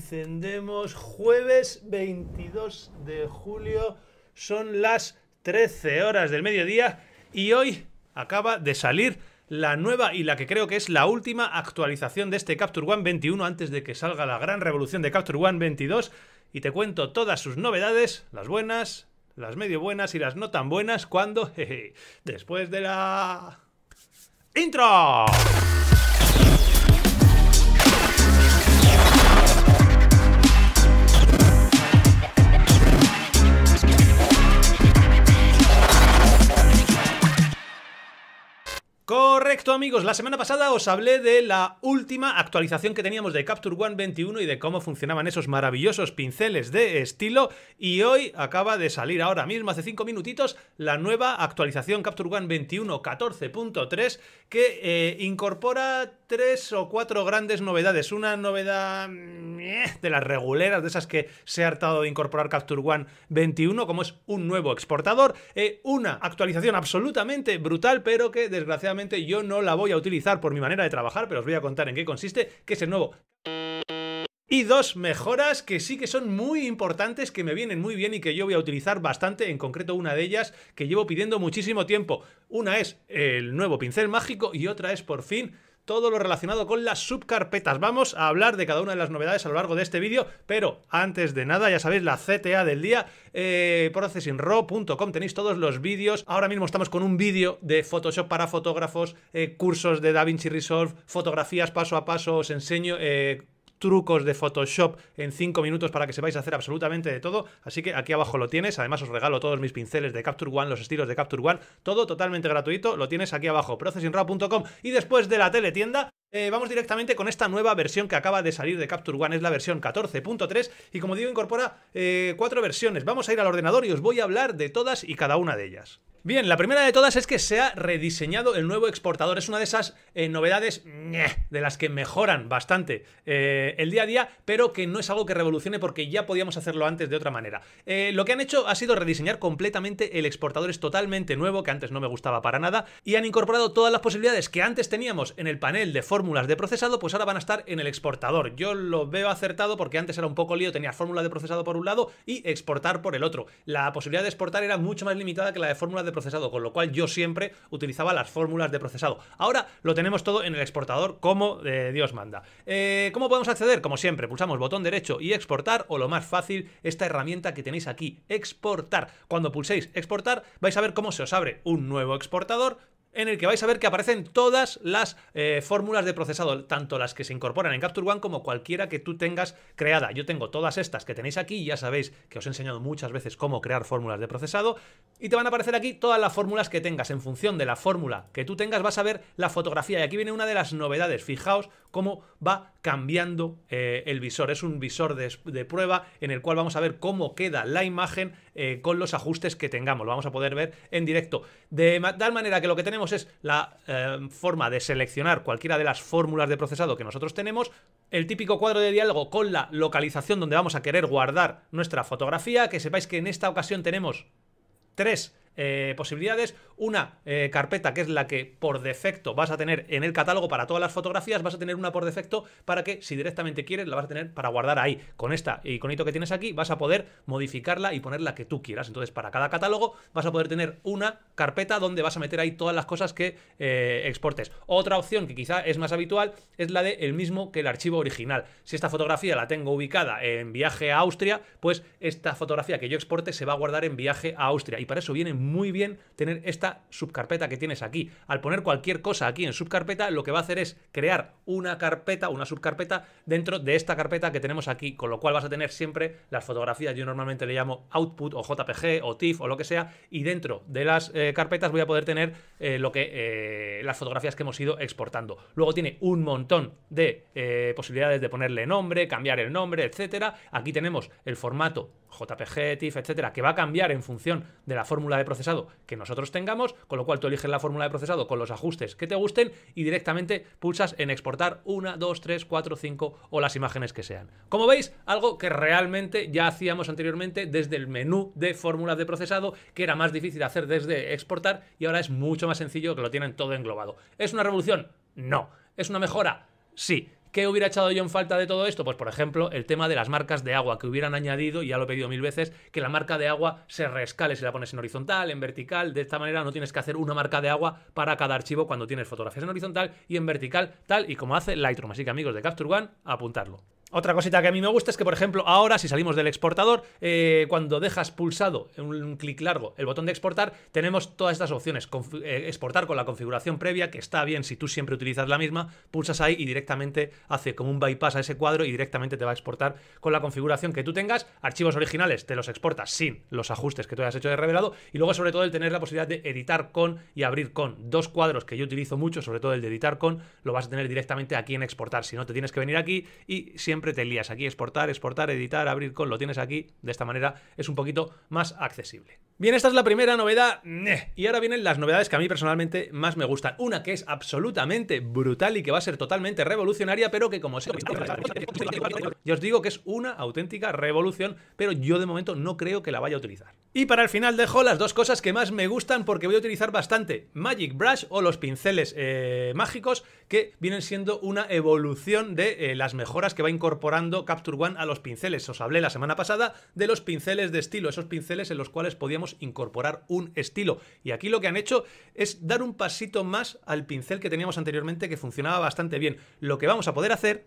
encendemos jueves 22 de julio. Son las 13 horas del mediodía y hoy acaba de salir la nueva y la que creo que es la última actualización de este Capture One 21 antes de que salga la gran revolución de Capture One 22 y te cuento todas sus novedades, las buenas, las medio buenas y las no tan buenas cuando después de la intro. amigos, la semana pasada os hablé de la última actualización que teníamos de Capture One 21 y de cómo funcionaban esos maravillosos pinceles de estilo y hoy acaba de salir ahora mismo, hace 5 minutitos, la nueva actualización Capture One 21 14.3 que eh, incorpora tres o cuatro grandes novedades. Una novedad de las reguleras, de esas que se ha hartado de incorporar Capture One 21, como es un nuevo exportador. Eh, una actualización absolutamente brutal, pero que desgraciadamente yo no no la voy a utilizar por mi manera de trabajar, pero os voy a contar en qué consiste, que es el nuevo... Y dos mejoras que sí que son muy importantes, que me vienen muy bien y que yo voy a utilizar bastante, en concreto una de ellas que llevo pidiendo muchísimo tiempo. Una es el nuevo pincel mágico y otra es por fin todo lo relacionado con las subcarpetas. Vamos a hablar de cada una de las novedades a lo largo de este vídeo, pero antes de nada, ya sabéis, la CTA del día, eh, processingraw.com, tenéis todos los vídeos. Ahora mismo estamos con un vídeo de Photoshop para fotógrafos, eh, cursos de DaVinci Resolve, fotografías paso a paso, os enseño... Eh, trucos de Photoshop en 5 minutos para que sepáis hacer absolutamente de todo. Así que aquí abajo lo tienes. Además os regalo todos mis pinceles de Capture One, los estilos de Capture One, todo totalmente gratuito. Lo tienes aquí abajo, processingraw.com. Y después de la teletienda, eh, vamos directamente con esta nueva versión que acaba de salir de Capture One, es la versión 14.3 y como digo incorpora eh, cuatro versiones. Vamos a ir al ordenador y os voy a hablar de todas y cada una de ellas. Bien, la primera de todas es que se ha rediseñado el nuevo exportador. Es una de esas eh, novedades de las que mejoran bastante eh, el día a día, pero que no es algo que revolucione porque ya podíamos hacerlo antes de otra manera. Eh, lo que han hecho ha sido rediseñar completamente el exportador. Es totalmente nuevo, que antes no me gustaba para nada, y han incorporado todas las posibilidades que antes teníamos en el panel de fórmulas de procesado, pues ahora van a estar en el exportador. Yo lo veo acertado porque antes era un poco lío, tenía fórmula de procesado por un lado y exportar por el otro. La posibilidad de exportar era mucho más limitada que la de fórmula de procesado, con lo cual yo siempre utilizaba las fórmulas de procesado. Ahora lo tenemos todo en el exportador como eh, Dios manda. Eh, ¿Cómo podemos acceder? Como siempre, pulsamos botón derecho y exportar, o lo más fácil, esta herramienta que tenéis aquí, exportar. Cuando pulséis exportar, vais a ver cómo se os abre un nuevo exportador en el que vais a ver que aparecen todas las eh, fórmulas de procesado, tanto las que se incorporan en Capture One como cualquiera que tú tengas creada. Yo tengo todas estas que tenéis aquí, ya sabéis que os he enseñado muchas veces cómo crear fórmulas de procesado, y te van a aparecer aquí todas las fórmulas que tengas. En función de la fórmula que tú tengas vas a ver la fotografía, y aquí viene una de las novedades, fijaos cómo va cambiando eh, el visor. Es un visor de prueba en el cual vamos a ver cómo queda la imagen eh, con los ajustes que tengamos. Lo vamos a poder ver en directo. De tal manera que lo que tenemos es la eh, forma de seleccionar cualquiera de las fórmulas de procesado que nosotros tenemos, el típico cuadro de diálogo con la localización donde vamos a querer guardar nuestra fotografía, que sepáis que en esta ocasión tenemos tres eh, posibilidades. Una eh, carpeta que es la que por defecto vas a tener en el catálogo para todas las fotografías, vas a tener una por defecto para que si directamente quieres la vas a tener para guardar ahí. Con esta iconito que tienes aquí vas a poder modificarla y poner la que tú quieras. Entonces para cada catálogo vas a poder tener una carpeta donde vas a meter ahí todas las cosas que eh, exportes. Otra opción que quizá es más habitual es la de el mismo que el archivo original. Si esta fotografía la tengo ubicada en viaje a Austria, pues esta fotografía que yo exporte se va a guardar en viaje a Austria. Y para eso vienen muy bien tener esta subcarpeta que tienes aquí. Al poner cualquier cosa aquí en subcarpeta, lo que va a hacer es crear una carpeta, una subcarpeta dentro de esta carpeta que tenemos aquí, con lo cual vas a tener siempre las fotografías. Yo normalmente le llamo output o JPG o TIFF o lo que sea, y dentro de las eh, carpetas voy a poder tener eh, lo que eh, las fotografías que hemos ido exportando. Luego tiene un montón de posibilidades de ponerle nombre, cambiar el nombre, etcétera. Aquí tenemos el formato JPG, TIFF, etcétera, que va a cambiar en función de la fórmula de procesado que nosotros tengamos, con lo cual tú eliges la fórmula de procesado con los ajustes que te gusten y directamente pulsas en exportar una dos 3, cuatro cinco o las imágenes que sean. Como veis, algo que realmente ya hacíamos anteriormente desde el menú de fórmulas de procesado, que era más difícil hacer desde exportar y ahora es mucho más sencillo que lo tienen todo englobado. ¿Es una revolución? No. ¿Es una mejora? Sí. ¿Qué hubiera echado yo en falta de todo esto? Pues, por ejemplo, el tema de las marcas de agua que hubieran añadido, ya lo he pedido mil veces, que la marca de agua se rescale si la pones en horizontal, en vertical. De esta manera no tienes que hacer una marca de agua para cada archivo cuando tienes fotografías en horizontal y en vertical, tal y como hace Lightroom. Así que, amigos de Capture One, apuntarlo. Otra cosita que a mí me gusta es que, por ejemplo, ahora si salimos del exportador, eh, cuando dejas pulsado un, un clic largo el botón de exportar, tenemos todas estas opciones. Eh, exportar con la configuración previa, que está bien si tú siempre utilizas la misma, pulsas ahí y directamente hace como un bypass a ese cuadro y directamente te va a exportar con la configuración que tú tengas. Archivos originales te los exportas sin los ajustes que tú hayas hecho de revelado. Y luego, sobre todo, el tener la posibilidad de editar con y abrir con. Dos cuadros que yo utilizo mucho, sobre todo el de editar con, lo vas a tener directamente aquí en exportar. Si no, te tienes que venir aquí y siempre siempre te lías aquí, exportar, exportar, editar, abrir con, lo tienes aquí, de esta manera es un poquito más accesible. Bien, esta es la primera novedad y ahora vienen las novedades que a mí personalmente más me gustan. Una que es absolutamente brutal y que va a ser totalmente revolucionaria, pero que como... Yo os digo que es una auténtica revolución, pero yo de momento no creo que la vaya a utilizar. Y para el final dejo las dos cosas que más me gustan porque voy a utilizar bastante Magic Brush o los pinceles eh, mágicos que vienen siendo una evolución de eh, las mejoras que va incorporando Capture One a los pinceles. Os hablé la semana pasada de los pinceles de estilo, esos pinceles en los cuales podíamos incorporar un estilo. Y aquí lo que han hecho es dar un pasito más al pincel que teníamos anteriormente que funcionaba bastante bien. Lo que vamos a poder hacer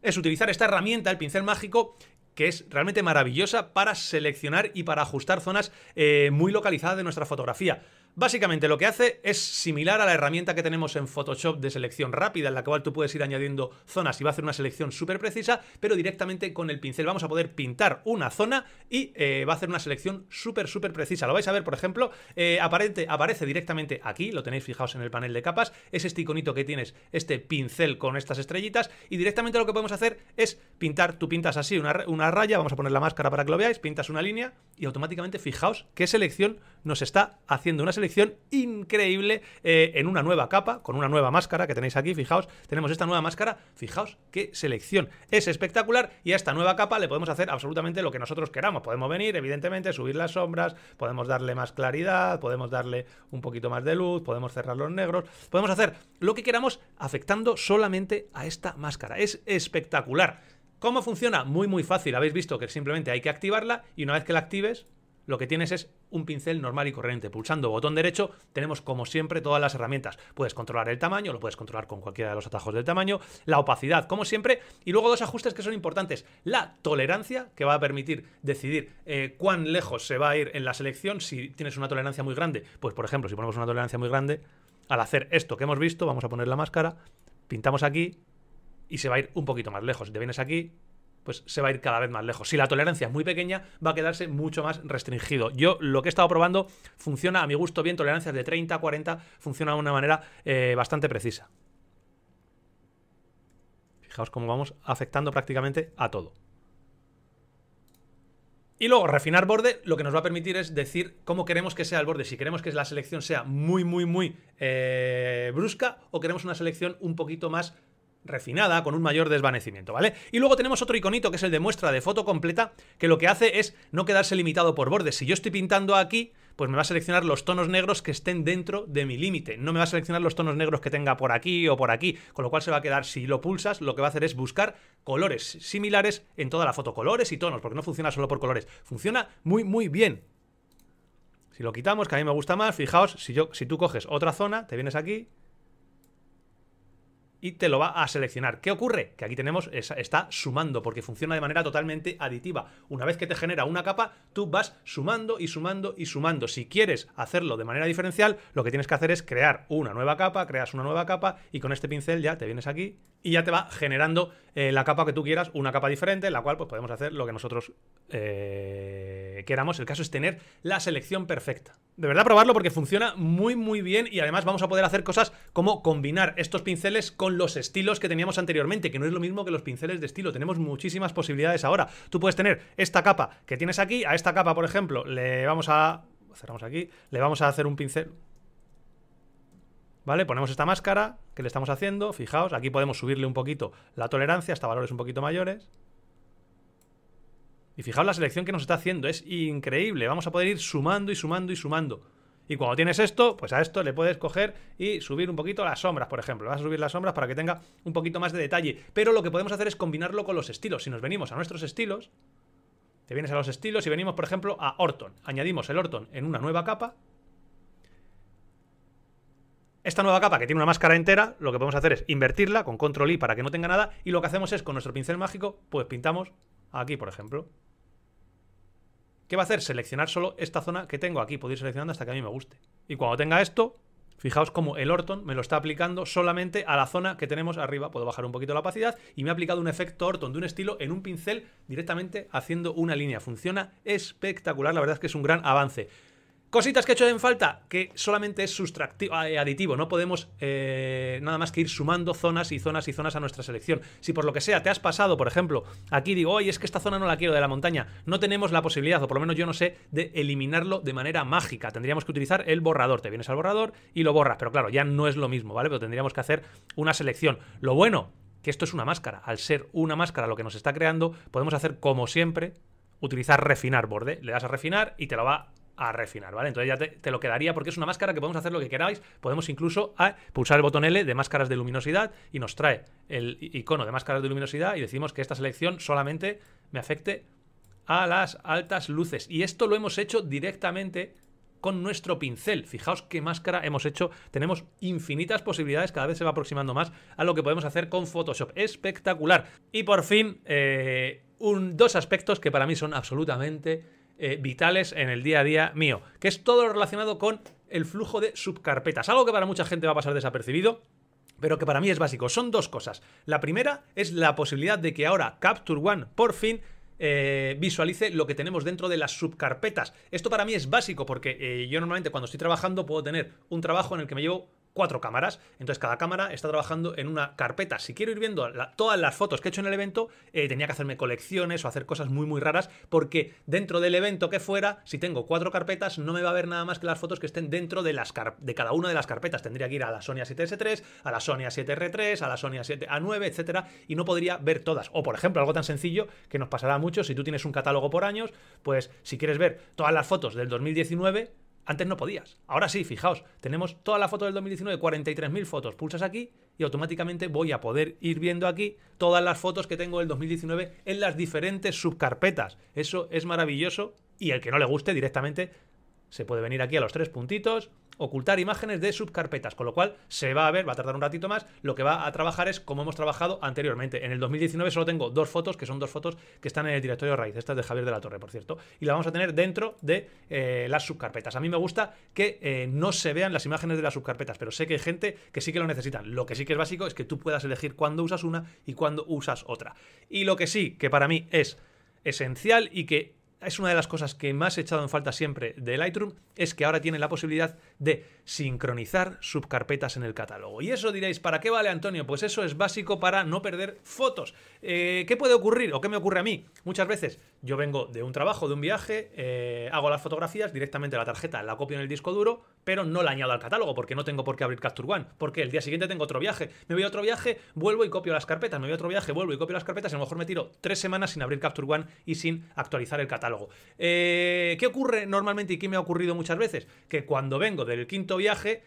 es utilizar esta herramienta, el pincel mágico, que es realmente maravillosa para seleccionar y para ajustar zonas eh, muy localizadas de nuestra fotografía. Básicamente lo que hace es similar a la herramienta que tenemos en Photoshop de selección rápida, en la cual tú puedes ir añadiendo zonas y va a hacer una selección súper precisa, pero directamente con el pincel vamos a poder pintar una zona y eh, va a hacer una selección súper, súper precisa. Lo vais a ver, por ejemplo, eh, aparece directamente aquí, lo tenéis fijados en el panel de capas, es este iconito que tienes, este pincel con estas estrellitas, y directamente lo que podemos hacer es pintar, tú pintas así una, una raya, vamos a poner la máscara para que lo veáis, pintas una línea y automáticamente fijaos qué selección nos está haciendo una selección increíble eh, en una nueva capa, con una nueva máscara que tenéis aquí, fijaos, tenemos esta nueva máscara, fijaos qué selección, es espectacular y a esta nueva capa le podemos hacer absolutamente lo que nosotros queramos, podemos venir, evidentemente, subir las sombras, podemos darle más claridad, podemos darle un poquito más de luz, podemos cerrar los negros, podemos hacer lo que queramos afectando solamente a esta máscara, es espectacular. ¿Cómo funciona? Muy, muy fácil. Habéis visto que simplemente hay que activarla y una vez que la actives, lo que tienes es un pincel normal y corriente. Pulsando botón derecho tenemos como siempre todas las herramientas. Puedes controlar el tamaño, lo puedes controlar con cualquiera de los atajos del tamaño, la opacidad como siempre y luego dos ajustes que son importantes. La tolerancia que va a permitir decidir eh, cuán lejos se va a ir en la selección si tienes una tolerancia muy grande. Pues por ejemplo, si ponemos una tolerancia muy grande, al hacer esto que hemos visto, vamos a poner la máscara, pintamos aquí y se va a ir un poquito más lejos. te vienes aquí, pues se va a ir cada vez más lejos. Si la tolerancia es muy pequeña, va a quedarse mucho más restringido. Yo lo que he estado probando funciona a mi gusto bien, tolerancias de 30, 40, funciona de una manera eh, bastante precisa. Fijaos cómo vamos afectando prácticamente a todo. Y luego, refinar borde lo que nos va a permitir es decir cómo queremos que sea el borde. Si queremos que la selección sea muy, muy, muy eh, brusca o queremos una selección un poquito más refinada, con un mayor desvanecimiento, ¿vale? Y luego tenemos otro iconito que es el de muestra de foto completa, que lo que hace es no quedarse limitado por bordes. Si yo estoy pintando aquí, pues me va a seleccionar los tonos negros que estén dentro de mi límite. No me va a seleccionar los tonos negros que tenga por aquí o por aquí, con lo cual se va a quedar, si lo pulsas, lo que va a hacer es buscar colores similares en toda la foto, colores y tonos, porque no funciona solo por colores. Funciona muy, muy bien. Si lo quitamos, que a mí me gusta más, fijaos, si, yo, si tú coges otra zona, te vienes aquí, y te lo va a seleccionar. ¿Qué ocurre? Que aquí tenemos, está sumando, porque funciona de manera totalmente aditiva. Una vez que te genera una capa, tú vas sumando y sumando y sumando. Si quieres hacerlo de manera diferencial, lo que tienes que hacer es crear una nueva capa, creas una nueva capa y con este pincel ya te vienes aquí y ya te va generando eh, la capa que tú quieras, una capa diferente, en la cual pues podemos hacer lo que nosotros eh, queramos. El caso es tener la selección perfecta. De verdad, probarlo porque funciona muy, muy bien y además vamos a poder hacer cosas como combinar estos pinceles con con los estilos que teníamos anteriormente, que no es lo mismo que los pinceles de estilo. Tenemos muchísimas posibilidades ahora. Tú puedes tener esta capa que tienes aquí, a esta capa, por ejemplo, le vamos a... Cerramos aquí, le vamos a hacer un pincel... ¿Vale? Ponemos esta máscara que le estamos haciendo, fijaos, aquí podemos subirle un poquito la tolerancia hasta valores un poquito mayores. Y fijaos la selección que nos está haciendo, es increíble. Vamos a poder ir sumando y sumando y sumando. Y cuando tienes esto, pues a esto le puedes coger y subir un poquito las sombras, por ejemplo. Vas a subir las sombras para que tenga un poquito más de detalle. Pero lo que podemos hacer es combinarlo con los estilos. Si nos venimos a nuestros estilos, te vienes a los estilos y venimos, por ejemplo, a Orton. Añadimos el Orton en una nueva capa. Esta nueva capa que tiene una máscara entera, lo que podemos hacer es invertirla con control I para que no tenga nada. Y lo que hacemos es, con nuestro pincel mágico, pues pintamos aquí, por ejemplo. ¿Qué va a hacer? Seleccionar solo esta zona que tengo aquí. Puedo ir seleccionando hasta que a mí me guste. Y cuando tenga esto, fijaos cómo el Orton me lo está aplicando solamente a la zona que tenemos arriba. Puedo bajar un poquito la opacidad y me ha aplicado un efecto Orton de un estilo en un pincel directamente haciendo una línea. Funciona espectacular. La verdad es que es un gran avance. Cositas que he hecho en falta, que solamente es sustractivo, eh, aditivo, no podemos eh, nada más que ir sumando zonas y zonas y zonas a nuestra selección. Si por lo que sea te has pasado, por ejemplo, aquí digo, oye, es que esta zona no la quiero de la montaña, no tenemos la posibilidad, o por lo menos yo no sé, de eliminarlo de manera mágica. Tendríamos que utilizar el borrador, te vienes al borrador y lo borras, pero claro, ya no es lo mismo, ¿vale? Pero tendríamos que hacer una selección. Lo bueno, que esto es una máscara. Al ser una máscara lo que nos está creando, podemos hacer como siempre, utilizar refinar borde. Le das a refinar y te lo va a refinar, ¿vale? Entonces ya te, lo quedaría porque es una máscara que podemos hacer lo que queráis. Podemos incluso ah, pulsar el botón L de máscaras de luminosidad y nos trae el icono de máscaras de luminosidad y decimos que esta selección solamente me afecte a las altas luces. Y esto lo hemos hecho directamente con nuestro pincel. Fijaos qué máscara hemos hecho. Tenemos infinitas posibilidades, cada vez se va aproximando más a lo que podemos hacer con Photoshop. Espectacular. Y por fin, eh, dos aspectos que para mí son absolutamente eh, vitales en el día a día mío, que es todo relacionado con el flujo de subcarpetas, algo que para mucha gente va a pasar desapercibido, pero que para mí es básico. Son dos cosas. La primera es la posibilidad de que ahora Capture One por fin eh, visualice lo que tenemos dentro de las subcarpetas. Esto para mí es básico porque eh, yo normalmente cuando estoy trabajando puedo tener un trabajo en el que me llevo cuatro cámaras. Entonces cada cámara está trabajando en una carpeta. Si quiero ir viendo todas las fotos que he hecho en el evento, eh, tenía que hacerme colecciones o hacer cosas muy muy raras porque dentro del evento que fuera, si tengo cuatro carpetas, no me va a ver nada más que las fotos que estén dentro de, las de cada una de las carpetas. Tendría que ir a la Sony 7 s 3 a la Sonya 7 r 3 a la Sonya 7 a 9 etcétera, y no podría ver todas. O por ejemplo, algo tan sencillo que nos pasará mucho, si tú tienes un catálogo por años, pues si quieres ver todas las fotos del 2019, antes no podías. Ahora sí, fijaos, tenemos toda la foto del 2019, 43.000 fotos. Pulsas aquí y automáticamente voy a poder ir viendo aquí todas las fotos que tengo del 2019 en las diferentes subcarpetas. Eso es maravilloso y el que no le guste directamente se puede venir aquí a los tres puntitos, ocultar imágenes de subcarpetas, con lo cual se va a ver, va a tardar un ratito más, lo que va a trabajar es como hemos trabajado anteriormente. En el 2019 solo tengo dos fotos, que son dos fotos que están en el directorio raíz, esta es de Javier de la Torre, por cierto, y la vamos a tener dentro de eh, las subcarpetas. A mí me gusta que eh, no se vean las imágenes de las subcarpetas, pero sé que hay gente que sí que lo necesita. Lo que sí que es básico es que tú puedas elegir cuándo usas una y cuándo usas otra. Y lo que sí, que para mí es esencial y que es una de las cosas que más he echado en falta siempre de Lightroom, es que ahora tiene la posibilidad de sincronizar subcarpetas en el catálogo. Y eso diréis, ¿para qué vale Antonio? Pues eso es básico para no perder fotos. Eh, ¿Qué puede ocurrir o qué me ocurre a mí? Muchas veces yo vengo de un trabajo, de un viaje, eh, hago las fotografías directamente a la tarjeta, la copio en el disco duro, pero no la añado al catálogo porque no tengo por qué abrir Capture One, porque el día siguiente tengo otro viaje, me voy a otro viaje, vuelvo y copio las carpetas, me voy a otro viaje, vuelvo y copio las carpetas, y a lo mejor me tiro tres semanas sin abrir Capture One y sin actualizar el catálogo. Eh, ¿Qué ocurre normalmente y qué me ha ocurrido muchas veces? Que cuando vengo del quinto viaje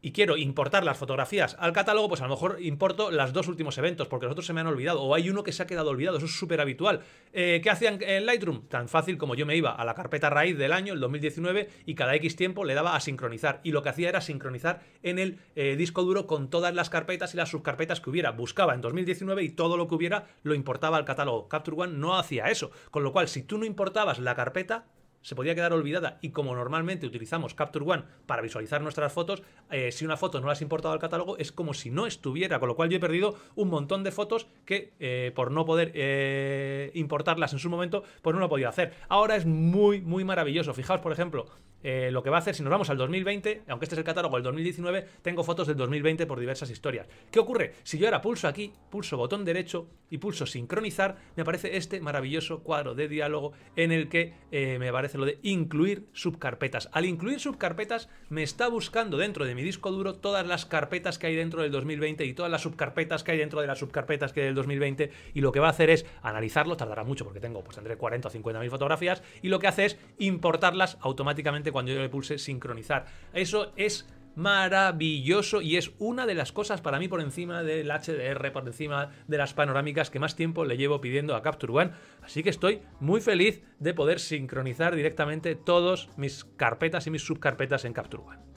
y quiero importar las fotografías al catálogo, pues a lo mejor importo las dos últimos eventos, porque los otros se me han olvidado, o hay uno que se ha quedado olvidado, eso es súper habitual. Eh, ¿Qué hacían en Lightroom? Tan fácil como yo me iba a la carpeta raíz del año, el 2019, y cada X tiempo le daba a sincronizar, y lo que hacía era sincronizar en el eh, disco duro con todas las carpetas y las subcarpetas que hubiera. Buscaba en 2019 y todo lo que hubiera lo importaba al catálogo. Capture One no hacía eso, con lo cual si tú no importabas la carpeta, se podía quedar olvidada y como normalmente utilizamos Capture One para visualizar nuestras fotos, eh, si una foto no la has importado al catálogo es como si no estuviera, con lo cual yo he perdido un montón de fotos que eh, por no poder eh, importarlas en su momento, pues no lo he podido hacer. Ahora es muy, muy maravilloso. Fijaos, por ejemplo, lo que va a hacer, si nos vamos al 2020, aunque este es el catálogo del 2019, tengo fotos del 2020 por diversas historias. ¿Qué ocurre? Si yo ahora pulso aquí, pulso botón derecho y pulso sincronizar, me aparece este maravilloso cuadro de diálogo en el que me a lo de incluir subcarpetas. Al incluir subcarpetas me está buscando dentro de mi disco duro todas las carpetas que hay dentro del 2020 y todas las subcarpetas que hay dentro de las subcarpetas que hay del 2020 y lo que va a hacer es analizarlo, tardará mucho porque tengo pues entre 40 o 50 mil fotografías y lo que hace es importarlas automáticamente cuando yo le pulse sincronizar. Eso es maravilloso y es una de las cosas para mí por encima del HDR, por encima de las panorámicas que más tiempo le llevo pidiendo a Capture One. Así que estoy muy feliz de poder sincronizar directamente todos mis carpetas y mis subcarpetas en Capture One.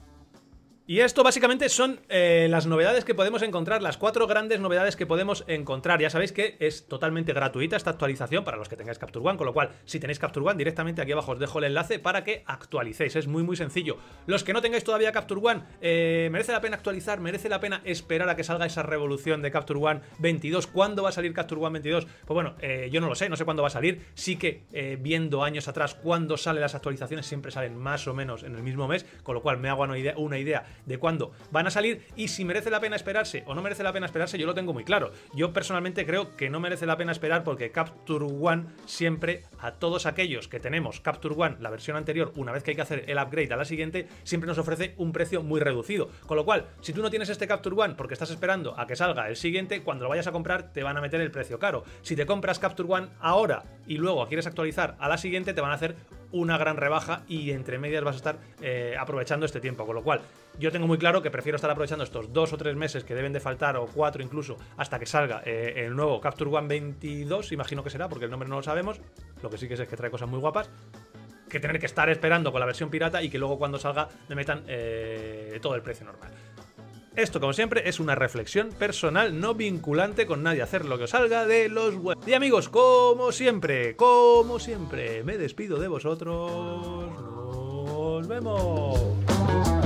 Y esto básicamente son eh, las novedades que podemos encontrar, las cuatro grandes novedades que podemos encontrar. Ya sabéis que es totalmente gratuita esta actualización para los que tengáis Capture One, con lo cual si tenéis Capture One directamente aquí abajo os dejo el enlace para que actualicéis, es muy muy sencillo. Los que no tengáis todavía Capture One, eh, merece la pena actualizar, merece la pena esperar a que salga esa revolución de Capture One 22. ¿Cuándo va a salir Capture One 22? Pues bueno, eh, yo no lo sé, no sé cuándo va a salir, sí que viendo años atrás cuándo salen las actualizaciones siempre salen más o menos en el mismo mes, con lo cual me hago idea, una idea de cuándo van a salir y si merece la pena esperarse o no merece la pena esperarse, yo lo tengo muy claro. Yo personalmente creo que no merece la pena esperar porque Capture One siempre, a todos aquellos que tenemos Capture One, la versión anterior, una vez que hay que hacer el upgrade a la siguiente, siempre nos ofrece un precio muy reducido. Con lo cual, si tú no tienes este Capture One porque estás esperando a que salga el siguiente, cuando lo vayas a comprar te van a meter el precio caro. Si te compras Capture One ahora y luego quieres actualizar a la siguiente, te van a hacer una gran rebaja y entre medias vas a estar eh, aprovechando este tiempo. Con lo cual, yo tengo muy claro que prefiero estar aprovechando estos dos o tres meses que deben de faltar, o cuatro incluso, hasta que salga eh, el nuevo Capture One 22, imagino que será, porque el nombre no lo sabemos. Lo que sí que es que trae cosas muy guapas que tener que estar esperando con la versión pirata y que luego cuando salga le metan eh, todo el precio normal. Esto, como siempre, es una reflexión personal no vinculante con nadie. Hacer lo que os salga de los web. Y amigos, como siempre, como siempre, me despido de vosotros. Nos vemos.